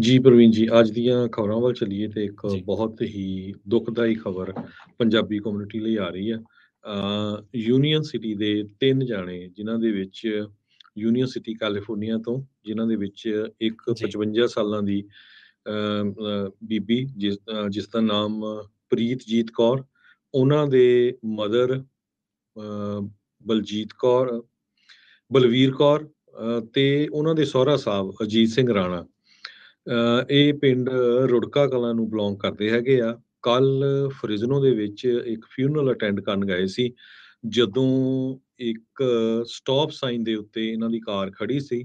ਜੀ ਪ੍ਰਵੀਨ ਜੀ ਅੱਜ ਦੀਆਂ ਖਬਰਾਂ ਵੱਲ ਚੱਲੀਏ ਤੇ ਇੱਕ ਬਹੁਤ ਹੀ ਦੁਖਦਾਈ ਖਬਰ ਪੰਜਾਬੀ ਕਮਿਊਨਿਟੀ ਲਈ ਆ ਰਹੀ ਆ ਯੂਨੀਅਨ ਸਿਟੀ ਦੇ ਤਿੰਨ ਜਾਣੇ ਜਿਨ੍ਹਾਂ ਦੇ ਵਿੱਚ ਯੂਨੀਅਨ ਸਿਟੀ ਕੈਲੀਫੋਰਨੀਆ ਤੋਂ ਜਿਨ੍ਹਾਂ ਦੇ ਵਿੱਚ ਇੱਕ 55 ਸਾਲਾਂ ਦੀ ਬੀਬੀ ਜਿਸ ਜਿਸ ਦਾ ਨਾਮ ਪ੍ਰੀਤਜੀਤ ਕੌਰ ਉਹਨਾਂ ਦੇ ਮਦਰ ਬਲਜੀਤ ਕੌਰ ਬਲਵੀਰ ਕੌਰ ਤੇ ਉਹਨਾਂ ਦੇ ਸਹੁਰਾ ਸਾਹਿਬ ਅਜੀਤ ਸਿੰਘ ਰਾਣਾ ਇਹ ਪਿੰਡ ਰੁੜਕਾ ਕਲਾਂ ਨੂੰ ਬਿਲੋਂਗ ਕਰਦੇ ਹੈਗੇ ਆ ਕੱਲ ਫਰਿਜ਼ਨੋ ਦੇ ਵਿੱਚ ਇੱਕ ਫਿਊਨਰਲ ਅਟੈਂਡ ਕਰਨ ਗਏ ਸੀ ਜਦੋਂ ਇੱਕ ਸਟਾਪ ਸਾਈਨ ਦੇ ਉੱਤੇ ਇਹਨਾਂ ਦੀ ਕਾਰ ਖੜੀ ਸੀ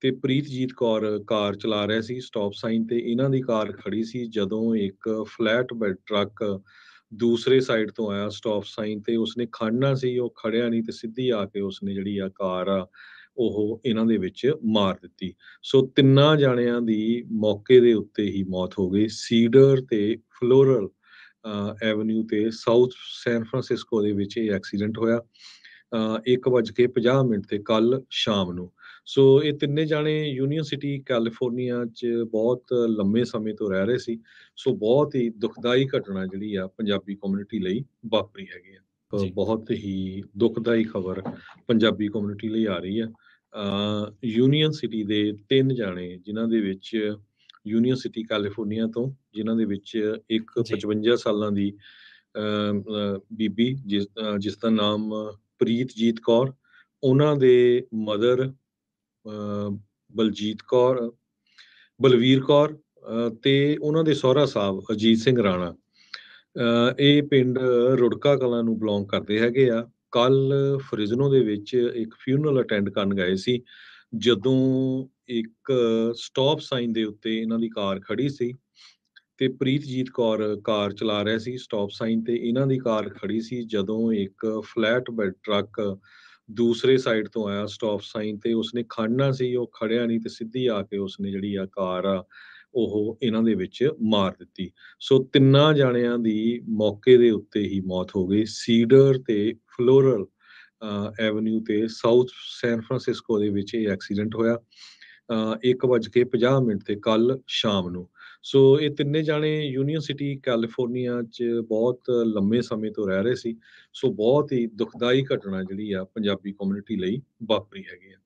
ਤੇ ਪ੍ਰੀਤਜੀਤ ਕੌਰ ਕਾਰ ਚਲਾ ਰਿਹਾ ਸੀ ਸਟਾਪ ਸਾਈਨ ਤੇ ਇਹਨਾਂ ਦੀ ਕਾਰ ਖੜੀ ਸੀ ਜਦੋਂ ਇੱਕ ਫਲੈਟ ਬੈਡ ਟਰੱਕ ਦੂਸਰੇ ਸਾਈਡ ਤੋਂ ਆਇਆ ਸਟਾਪ ਸਾਈਨ ਤੇ ਉਸਨੇ ਖੜਨਾ ਸੀ ਉਹ ਖੜਿਆ ਨਹੀਂ ਤੇ ਸਿੱਧੀ ਆ ਕੇ ਉਸਨੇ ਜਿਹੜੀ ਆ ਕਾਰ ਆ ਉਹ ਇਹਨਾਂ ਦੇ ਵਿੱਚ ਮਾਰ ਦਿੱਤੀ ਸੋ ਤਿੰਨਾਂ ਜਾਣਿਆਂ ਦੀ ਮੌਕੇ ਦੇ ਉੱਤੇ ਹੀ ਮੌਤ ਹੋ ਗਈ ਸੀਡਰ ਤੇ ਫਲੋਰਲ ਐਵਨਿਊ ਤੇ ਸਾਊਥ ਸੈਨ ਫਰਾਂਸਿਸਕੋ ਦੇ ਵਿੱਚ ਇਹ ਐਕਸੀਡੈਂਟ ਹੋਇਆ 1:50 ਮਿੰਟ ਤੇ ਕੱਲ ਸ਼ਾਮ ਨੂੰ ਸੋ ਇਹ ਤਿੰਨੇ ਜਾਣੇ ਯੂਨੀਅਨ ਸਿਟੀ ਕੈਲੀਫੋਰਨੀਆ 'ਚ ਬਹੁਤ ਲੰਮੇ ਸਮੇਂ ਤੋਂ ਰਹਿ ਰਹੇ ਸੀ ਸੋ ਬਹੁਤ ਹੀ ਦੁਖਦਾਈ ਘਟਨਾ ਜਿਹੜੀ ਆ ਪੰਜਾਬੀ ਕਮਿਊਨਿਟੀ ਲਈ ਵਾਪਰੀ ਹੈਗੀ ਆ ਬਹੁਤ ਹੀ ਦੁਖਦਾਈ ਖਬਰ ਪੰਜਾਬੀ ਕਮਿਊਨਿਟੀ ਲਈ ਆ ਰਹੀ ਆ ਯੂਨੀਅਨ ਸਿਟੀ ਦੇ ਤਿੰਨ ਜਾਣੇ ਜਿਨ੍ਹਾਂ ਦੇ ਵਿੱਚ ਯੂਨੀਅਨ ਸਿਟੀ ਕੈਲੀਫੋਰਨੀਆ ਤੋਂ ਜਿਨ੍ਹਾਂ ਦੇ ਵਿੱਚ ਇੱਕ 55 ਸਾਲਾਂ ਦੀ ਬੀਬੀ ਜਿਸ ਦਾ ਨਾਮ ਪ੍ਰੀਤਜੀਤ ਕੌਰ ਉਹਨਾਂ ਦੇ ਮਦਰ ਬਲਜੀਤ ਕੌਰ ਬਲਵੀਰ ਕੌਰ ਤੇ ਉਹਨਾਂ ਦੇ ਸਹੁਰਾ ਸਾਹਿਬ ਅਜੀਤ ਸਿੰਘ ਰਾਣਾ ਇਹ ਪਿੰਡ ਰੁੜਕਾ ਕਲਾਂ ਨੂੰ ਬਿਲੋਂਗ ਕਰਦੇ ਹੈਗੇ ਆ ਕੱਲ ਫ੍ਰਿਜ਼ਨੋ ਦੇ ਵਿੱਚ ਇੱਕ ਫਿਊਨਰਲ ਅਟੈਂਡ ਕਰਨ ਗਏ ਸੀ ਜਦੋਂ ਇੱਕ ਸਟਾਪ ਸਾਈਨ ਦੇ ਉੱਤੇ ਇਹਨਾਂ ਦੀ ਕਾਰ ਖੜੀ ਸੀ ਤੇ ਪ੍ਰੀਤਜੀਤ ਕੌਰ ਕਾਰ ਚਲਾ ਰਹੇ ਸੀ ਸਟਾਪ ਸਾਈਨ ਤੇ ਇਹਨਾਂ ਦੀ ਕਾਰ ਖੜੀ ਸੀ ਜਦੋਂ ਇੱਕ ਫਲੈਟ ਬੈਡ ਟਰੱਕ ਦੂਸਰੇ ਸਾਈਡ ਤੋਂ ਆਇਆ ਸਟਾਪ ਸਾਈਨ ਤੇ ਉਸਨੇ ਖੜਨਾ ਸੀ ਉਹ ਖੜਿਆ ਨਹੀਂ ਤੇ ਸਿੱਧੀ ਆ ਕੇ ਉਸਨੇ ਜਿਹੜੀ ਆ ਕਾਰ ਉਹ ਇਹਨਾਂ ਦੇ ਵਿੱਚ ਮਾਰ ਦਿੱਤੀ ਸੋ ਤਿੰਨਾਂ ਜਾਣਿਆਂ ਦੀ ਮੌਕੇ ਦੇ ਉੱਤੇ ਹੀ ਮੌਤ ਹੋ ਗਈ ਸੀਡਰ ਤੇ ਫਲੋਰਲ ਐਵਨਿਊ ਤੇ ਸਾਊਥ ਸੈਨ ਫਰਾਂਸਿਸਕੋ ਦੇ ਵਿੱਚ ਇਹ ਐਕਸੀਡੈਂਟ ਹੋਇਆ 1:50 ਮਿੰਟ ਤੇ ਕੱਲ ਸ਼ਾਮ ਨੂੰ ਸੋ ਇਹ ਤਿੰਨੇ ਜਾਣੇ ਯੂਨੀਅਨ ਸਿਟੀ ਕੈਲੀਫੋਰਨੀਆ 'ਚ ਬਹੁਤ ਲੰਮੇ ਸਮੇਂ ਤੋਂ ਰਹਿ ਰਹੇ ਸੀ ਸੋ ਬਹੁਤ ਹੀ ਦੁਖਦਾਈ ਘਟਨਾ ਜਿਹੜੀ ਆ ਪੰਜਾਬੀ ਕਮਿਊਨਿਟੀ ਲਈ ਵਾਪਰੀ ਹੈਗੀ ਆ